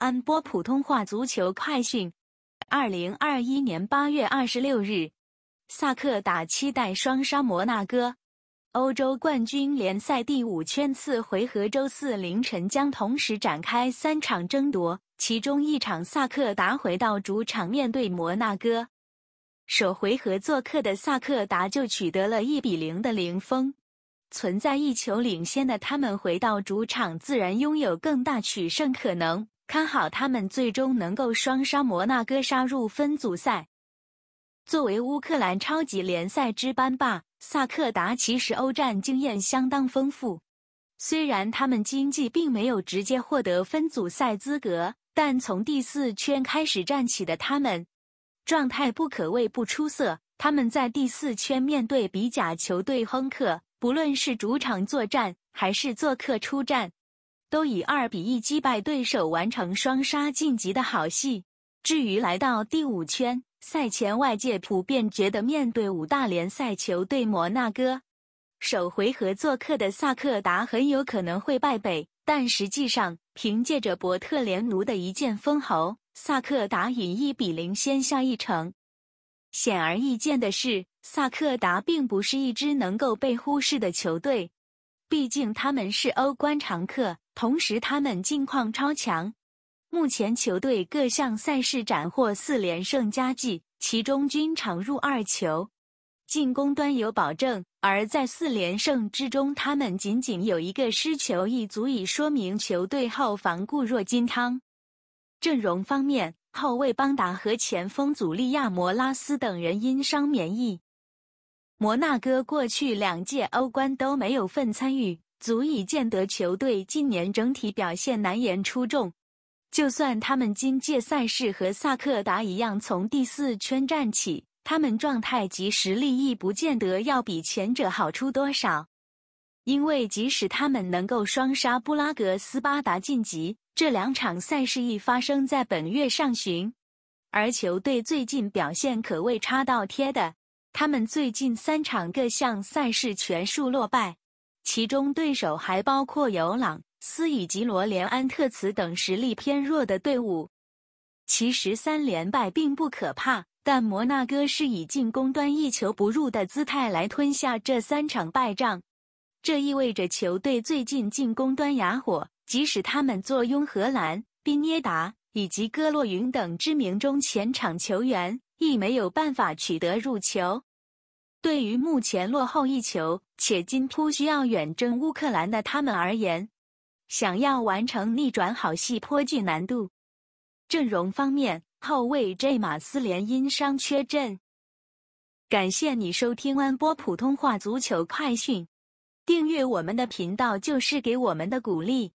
安播普通话足球快讯：二零二一年八月二十六日，萨克达期待双杀摩纳哥。欧洲冠军联赛第五圈次回合，周四凌晨将同时展开三场争夺，其中一场萨克达回到主场面对摩纳哥。首回合做客的萨克达就取得了一比零的零封，存在一球领先的他们回到主场，自然拥有更大取胜可能。看好他们最终能够双杀摩纳哥，杀入分组赛。作为乌克兰超级联赛之班霸，萨克达其实欧战经验相当丰富。虽然他们经济并没有直接获得分组赛资格，但从第四圈开始站起的他们，状态不可谓不出色。他们在第四圈面对比甲球队亨克，不论是主场作战还是做客出战。都以二比一击败对手，完成双杀晋级的好戏。至于来到第五圈，赛前外界普遍觉得面对五大联赛球队摩纳哥，首回合做客的萨克达很有可能会败北。但实际上，凭借着伯特连奴的一剑封喉，萨克达以一比零先下一城。显而易见的是，萨克达并不是一支能够被忽视的球队。毕竟他们是欧冠常客，同时他们近况超强。目前球队各项赛事斩获四连胜佳绩，其中均场入二球，进攻端有保证。而在四连胜之中，他们仅仅有一个失球，亦足以说明球队后防固若金汤。阵容方面，后卫邦达和前锋祖利亚摩拉斯等人因伤免疫，摩纳哥过去两届欧冠都没有份参与，足以见得球队近年整体表现难言出众。就算他们今届赛事和萨克达一样从第四圈站起，他们状态及实力亦不见得要比前者好出多少。因为即使他们能够双杀布拉格斯巴达晋级，这两场赛事亦发生在本月上旬，而球队最近表现可谓差到贴的。他们最近三场各项赛事全数落败，其中对手还包括尤朗、斯以及罗联安特茨等实力偏弱的队伍。其实三连败并不可怕，但摩纳哥是以进攻端一球不入的姿态来吞下这三场败仗，这意味着球队最近进攻端哑火。即使他们坐拥荷兰、宾耶达以及戈洛云等知名中前场球员。亦没有办法取得入球。对于目前落后一球且今扑需要远征乌克兰的他们而言，想要完成逆转好戏颇具难度。阵容方面，后卫 J 马斯连因伤缺阵。感谢你收听安波普通话足球快讯，订阅我们的频道就是给我们的鼓励。